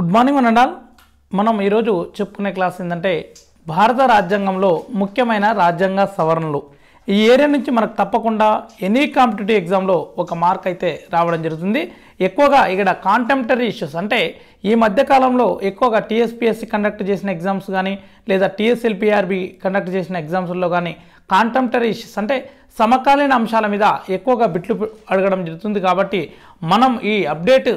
good morning అనండాల్ మనం ఈరోజు చెప్పుకునే క్లాస్ ఏంటంటే భారత రాజ్యాంగంలో ముఖ్యమైన రాజ్యాంగ సవరణలు ఈ ఏరియా నుంచి మనకు తప్పకుండా ఎనీ కాంపిటేటివ్ ఎగ్జామ్లో ఒక మార్క్ అయితే రావడం జరుగుతుంది ఎక్కువగా ఇక్కడ కాంటెంపరీ ఇష్యూస్ అంటే ఈ మధ్యకాలంలో ఎక్కువగా టీఎస్పిఎస్సి కండక్ట్ చేసిన ఎగ్జామ్స్ కానీ లేదా టీఎస్ఎల్పిఆర్బి కండక్ట్ చేసిన ఎగ్జామ్స్లో కానీ కాంటెంపరీ ఇష్యూస్ అంటే సమకాలీన అంశాల మీద ఎక్కువగా బిట్లు అడగడం జరుగుతుంది కాబట్టి మనం ఈ అప్డేట్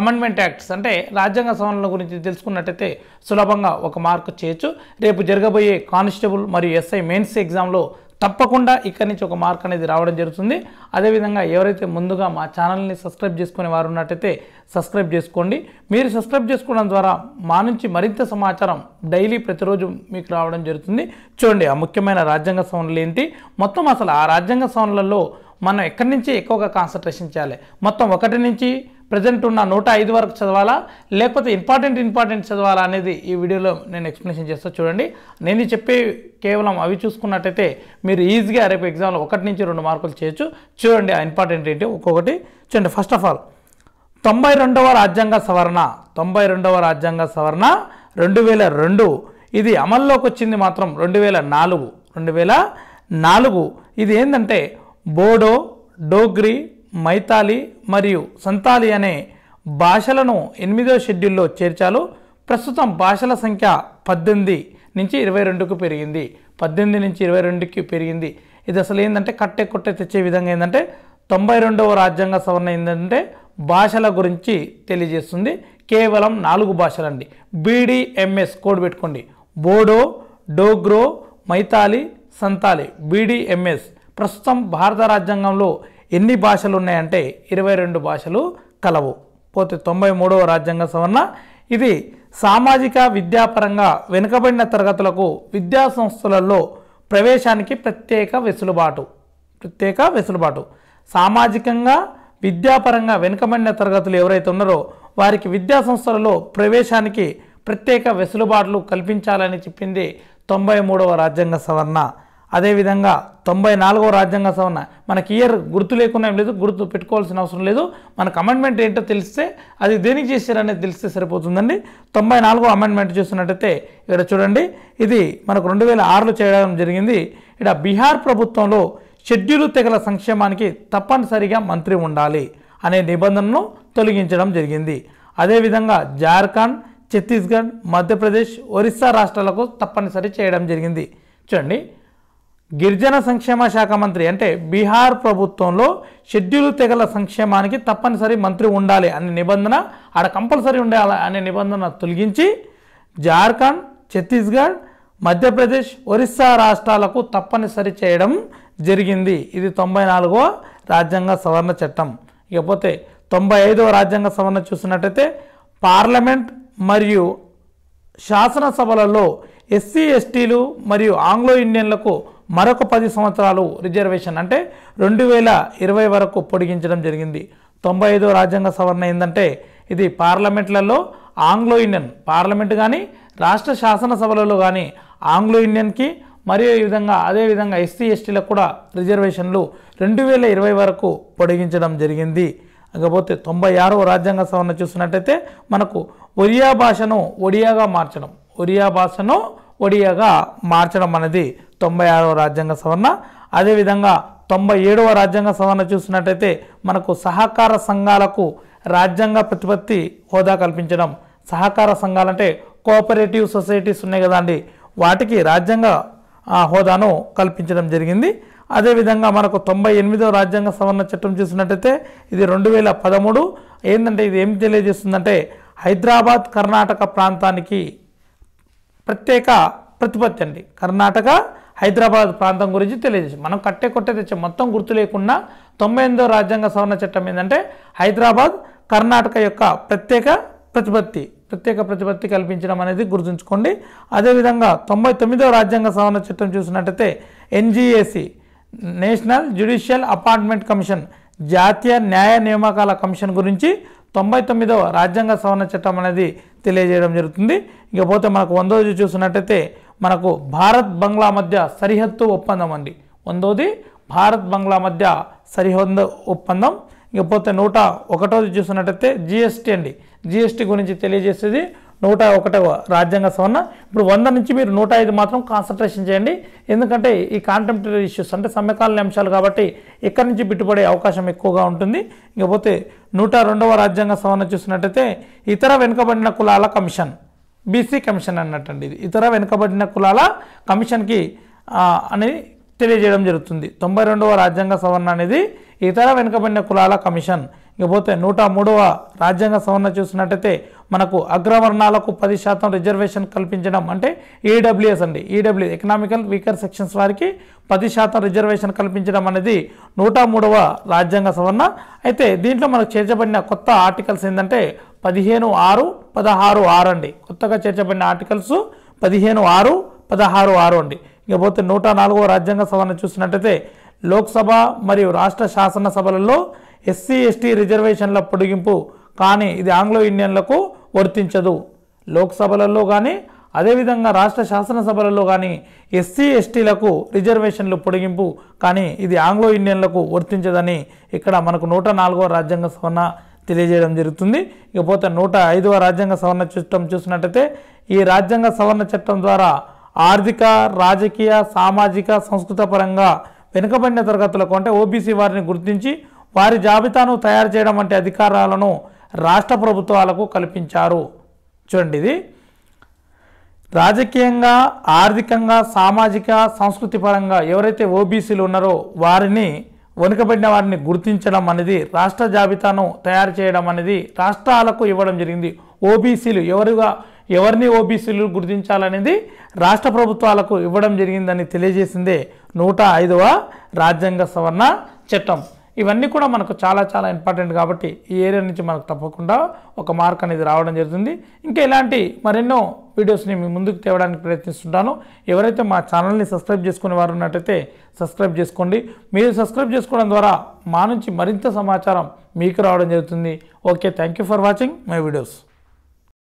అమెండ్మెంట్ యాక్ట్స్ అంటే రాజ్యాంగ సవరణల గురించి తెలుసుకున్నట్టయితే సులభంగా ఒక మార్క్ చేయొచ్చు రేపు జరగబోయే కానిస్టేబుల్ మరియు ఎస్ఐ మెయిన్స్ ఎగ్జామ్లో తప్పకుండా ఇక్కడి నుంచి ఒక మార్క్ అనేది రావడం జరుగుతుంది అదేవిధంగా ఎవరైతే ముందుగా మా ఛానల్ని సబ్స్క్రైబ్ చేసుకునే వారు ఉన్నట్టయితే సబ్స్క్రైబ్ చేసుకోండి మీరు సబ్స్క్రైబ్ చేసుకోవడం ద్వారా మా నుంచి మరింత సమాచారం డైలీ ప్రతిరోజు మీకు రావడం జరుగుతుంది చూడండి ఆ ముఖ్యమైన రాజ్యాంగ సవరణలు ఏంటి మొత్తం అసలు ఆ రాజ్యాంగ సవరణలలో మనం ఎక్కడి నుంచి ఎక్కువగా కాన్సన్ట్రేషన్ చేయాలి మొత్తం ఒకటి నుంచి ప్రజెంట్ ఉన్న నూట ఐదు వరకు చదవాలా లేకపోతే ఇంపార్టెంట్ ఇంపార్టెంట్ చదవాలా అనేది ఈ వీడియోలో నేను ఎక్స్ప్లెనేషన్ చేస్తా చూడండి నేను చెప్పి కేవలం అవి చూసుకున్నట్టయితే మీరు ఈజీగా రేపు ఎగ్జామ్లో ఒకటి నుంచి రెండు మార్కులు చేయొచ్చు చూడండి ఆ ఇంపార్టెంట్ ఏంటి ఒక్కొక్కటి చూడండి ఫస్ట్ ఆఫ్ ఆల్ తొంభై రెండవ రాజ్యాంగ సవరణ తొంభై రెండవ రాజ్యాంగ సవరణ రెండు వేల రెండు ఇది అమల్లోకి వచ్చింది మాత్రం రెండు వేల నాలుగు రెండు వేల నాలుగు ఇది ఏంటంటే బోడో డోగ్రి మైతాలి మరియు సంతాలి అనే భాషలను ఎనిమిదో షెడ్యూల్లో చేర్చాలు ప్రస్తుతం భాషల సంఖ్య పద్దెనిమిది నుంచి ఇరవై రెండుకు పెరిగింది పద్దెనిమిది నుంచి ఇరవై రెండుకి పెరిగింది ఇది అసలు ఏంటంటే కట్టె కొట్టె తెచ్చే విధంగా ఏంటంటే తొంభై రెండవ రాజ్యాంగ సవరణ ఏంటంటే భాషల గురించి తెలియజేస్తుంది కేవలం నాలుగు భాషలండి బీడీఎంఎస్ కోడ్ పెట్టుకోండి బోడో డోగ్రో మైతాలి సంతాలి బీడీఎంఎస్ ప్రస్తుతం భారత రాజ్యాంగంలో ఎన్ని భాషలు ఉన్నాయంటే ఇరవై రెండు భాషలు కలవు పోతే తొంభై మూడవ రాజ్యాంగ సవరణ ఇది సామాజిక విద్యాపరంగా వెనుకబడిన తరగతులకు విద్యా సంస్థలలో ప్రవేశానికి ప్రత్యేక వెసులుబాటు ప్రత్యేక వెసులుబాటు సామాజికంగా విద్యాపరంగా వెనుకబడిన తరగతులు ఎవరైతే ఉన్నారో వారికి విద్యా సంస్థలలో ప్రవేశానికి ప్రత్యేక వెసులుబాట్లు కల్పించాలని చెప్పింది తొంభై మూడవ రాజ్యాంగ సవరణ అదేవిధంగా తొంభై నాలుగో రాజ్యాంగ సవరణ మనకి ఇయర్ గుర్తు లేకుండా ఏం లేదు గుర్తు పెట్టుకోవాల్సిన అవసరం లేదు మనకు అమెండ్మెంట్ ఏంటో తెలిస్తే అది దేనికి చేశారనేది తెలిస్తే సరిపోతుందండి తొంభై నాలుగో అమెండ్మెంట్ చూస్తున్నట్టయితే ఇక్కడ చూడండి ఇది మనకు రెండు వేల ఆరులో చేయడం జరిగింది ఇక్కడ బీహార్ ప్రభుత్వంలో షెడ్యూల్ తెగల సంక్షేమానికి తప్పనిసరిగా మంత్రి ఉండాలి అనే నిబంధనను తొలగించడం జరిగింది అదేవిధంగా జార్ఖండ్ ఛత్తీస్గఢ్ మధ్యప్రదేశ్ ఒరిస్సా రాష్ట్రాలకు తప్పనిసరి చేయడం జరిగింది చూడండి గిరిజన సంక్షేమ శాఖ మంత్రి అంటే బీహార్ ప్రభుత్వంలో షెడ్యూల్ తెగల సంక్షేమానికి తప్పనిసరి మంత్రి ఉండాలి అనే నిబంధన ఆడ కంపల్సరీ ఉండాలి అనే నిబంధన తొలగించి జార్ఖండ్ ఛత్తీస్గఢ్ మధ్యప్రదేశ్ ఒరిస్సా రాష్ట్రాలకు తప్పనిసరి చేయడం జరిగింది ఇది తొంభై నాలుగవ రాజ్యాంగ సవరణ చట్టం ఇకపోతే తొంభై ఐదవ రాజ్యాంగ సవరణ చూసినట్టయితే పార్లమెంట్ మరియు శాసనసభలలో ఎస్సీ ఎస్టీలు మరియు ఆంగ్లో ఇండియన్లకు మరొక పది సంవత్సరాలు రిజర్వేషన్ అంటే రెండు వేల ఇరవై వరకు పొడిగించడం జరిగింది తొంభై ఐదో రాజ్యాంగ సవరణ ఏంటంటే ఇది పార్లమెంట్లలో ఆంగ్లో ఇండియన్ పార్లమెంట్ కానీ రాష్ట్ర శాసనసభలలో కానీ ఆంగ్లో ఇండియన్కి మరియు ఈ విధంగా అదేవిధంగా ఎస్సీ ఎస్టీలకు కూడా రిజర్వేషన్లు రెండు వేల ఇరవై వరకు పొడిగించడం జరిగింది ఇకపోతే తొంభై ఆరో రాజ్యాంగ సవరణ చూసినట్టయితే మనకు ఒరియా భాషను ఒడియాగా మార్చడం ఒరియా భాషను ఒడియాగా మార్చడం అనేది తొంభై ఆరవ రాజ్యాంగ సవరణ అదేవిధంగా తొంభై ఏడవ రాజ్యాంగ సవరణ చూసినట్టయితే మనకు సహకార సంఘాలకు రాజ్యాంగ ప్రతిపత్తి హోదా కల్పించడం సహకార సంఘాలంటే కోఆపరేటివ్ సొసైటీస్ ఉన్నాయి కదా అండి వాటికి రాజ్యాంగ హోదాను కల్పించడం జరిగింది అదేవిధంగా మనకు తొంభై ఎనిమిదవ రాజ్యాంగ సవరణ చట్టం చూసినట్టయితే ఇది రెండు వేల పదమూడు ఏంటంటే ఇది ఏం తెలియజేస్తుందంటే హైదరాబాద్ కర్ణాటక ప్రాంతానికి ప్రత్యేక ప్రతిపత్తి అండి కర్ణాటక హైదరాబాద్ ప్రాంతం గురించి తెలియజేసి మనం కట్టే కొట్టే తెచ్చే మొత్తం గుర్తు లేకుండా తొంభై ఎనిమిదో రాజ్యాంగ సవరణ చట్టం ఏంటంటే హైదరాబాద్ కర్ణాటక యొక్క ప్రత్యేక ప్రతిపత్తి ప్రత్యేక ప్రతిపత్తి కల్పించడం అనేది గుర్తుంచుకోండి అదేవిధంగా తొంభై తొమ్మిదో రాజ్యాంగ సవరణ చట్టం చూసినట్టయితే NJAC national judicial appointments commission జాతీయ న్యాయ నియామకాల కమిషన్ గురించి తొంభై తొమ్మిదవ రాజ్యాంగ సవరణ చట్టం అనేది తెలియజేయడం జరుగుతుంది ఇకపోతే మనకు వందోది చూసినట్టయితే మనకు భారత్ బంగ్లా మధ్య సరిహద్దు ఒప్పందం అండి వందోది భారత్ బంగ్లా మధ్య సరిహద్దు ఒప్పందం ఇకపోతే నూట ఒకటోది చూసినట్టయితే జిఎస్టీ అండి జిఎస్టీ గురించి తెలియజేసేది నూట ఒకటవ రాజ్యాంగ సవరణ ఇప్పుడు వంద నుంచి మీరు నూట ఐదు మాత్రం కాన్సన్ట్రేషన్ చేయండి ఎందుకంటే ఈ కాంటెంపరీ ఇష్యూస్ అంటే సమకాలీన అంశాలు కాబట్టి ఎక్కడి నుంచి బిట్టుపడే అవకాశం ఎక్కువగా ఉంటుంది ఇకపోతే నూట రెండవ రాజ్యాంగ సవరణ చూసినట్టయితే ఇతర వెనుకబడిన కులాల కమిషన్ బీసీ కమిషన్ అన్నట్టండి ఇది ఇతర వెనుకబడిన కులాల కమిషన్కి అనేది తెలియజేయడం జరుగుతుంది తొంభై రెండవ రాజ్యాంగ సవరణ అనేది ఇతర వెనుకబడిన కులాల కమిషన్ ఇకపోతే నూట మూడవ రాజ్యాంగ సవరణ చూసినట్టయితే మనకు అగ్రవర్ణాలకు పది శాతం రిజర్వేషన్ కల్పించడం అంటే ఈడబ్ల్యూఎస్ అండి ఈడబ్ల్యూ ఎకనామికల్ వీకర్ సెక్షన్స్ వారికి పది శాతం రిజర్వేషన్ కల్పించడం అనేది నూట మూడవ రాజ్యాంగ సవరణ అయితే దీంట్లో మనకు చేర్చబడిన కొత్త ఆర్టికల్స్ ఏంటంటే పదిహేను ఆరు పదహారు ఆరు అండి కొత్తగా చేర్చబడిన ఆర్టికల్స్ పదిహేను ఆరు పదహారు ఆరు అండి ఇకపోతే నూట నాలుగవ రాజ్యాంగ సవరణ చూసినట్టయితే లోక్సభ మరియు రాష్ట్ర శాసనసభలలో ఎస్సీ ఎస్టీ రిజర్వేషన్ల పొడిగింపు కానీ ఇది ఆంగ్లో ఇండియన్లకు వర్తించదు లోక్సభలలో కానీ అదేవిధంగా రాష్ట్ర శాసనసభలలో కానీ ఎస్సీ ఎస్టీలకు రిజర్వేషన్లు పొడిగింపు కానీ ఇది ఆంగ్లో ఇండియన్లకు వర్తించదని ఇక్కడ మనకు నూట నాలుగవ రాజ్యాంగ సవరణ తెలియజేయడం జరుగుతుంది ఇకపోతే నూట ఐదవ రాజ్యాంగ సవరణ చట్టం చూసినట్టయితే ఈ రాజ్యాంగ సవరణ చట్టం ద్వారా ఆర్థిక రాజకీయ సామాజిక సంస్కృత పరంగా వెనుకబడిన తరగతులకు అంటే ఓబీసీ వారిని గుర్తించి వారి జాబితాను తయారు చేయడం వంటి అధికారాలను రాష్ట్ర ప్రభుత్వాలకు కల్పించారు చూడండి ఇది రాజకీయంగా ఆర్థికంగా సామాజిక సంస్కృతి పరంగా ఎవరైతే ఓబీసీలు ఉన్నారో వారిని వెనుకబడిన వారిని గుర్తించడం అనేది రాష్ట్ర జాబితాను తయారు చేయడం అనేది రాష్ట్రాలకు ఇవ్వడం జరిగింది ఓబీసీలు ఎవరుగా ఎవరిని ఓబీసీలు గుర్తించాలనేది రాష్ట్ర ప్రభుత్వాలకు ఇవ్వడం జరిగిందని తెలియజేసిందే నూట ఐదవ రాజ్యాంగ సవరణ చట్టం ఇవన్నీ కూడా మనకు చాలా చాలా ఇంపార్టెంట్ కాబట్టి ఈ ఏరియా నుంచి మనకు తప్పకుండా ఒక మార్క్ అనేది రావడం జరుగుతుంది ఇంకా ఇలాంటి మరెన్నో వీడియోస్ని మీ ముందుకు తేవడానికి ప్రయత్నిస్తుంటాను ఎవరైతే మా ఛానల్ని సబ్స్క్రైబ్ చేసుకునే వారు ఉన్నట్టయితే సబ్స్క్రైబ్ చేసుకోండి మీరు సబ్స్క్రైబ్ చేసుకోవడం ద్వారా మా నుంచి మరింత సమాచారం మీకు రావడం జరుగుతుంది okay thank for watching my videos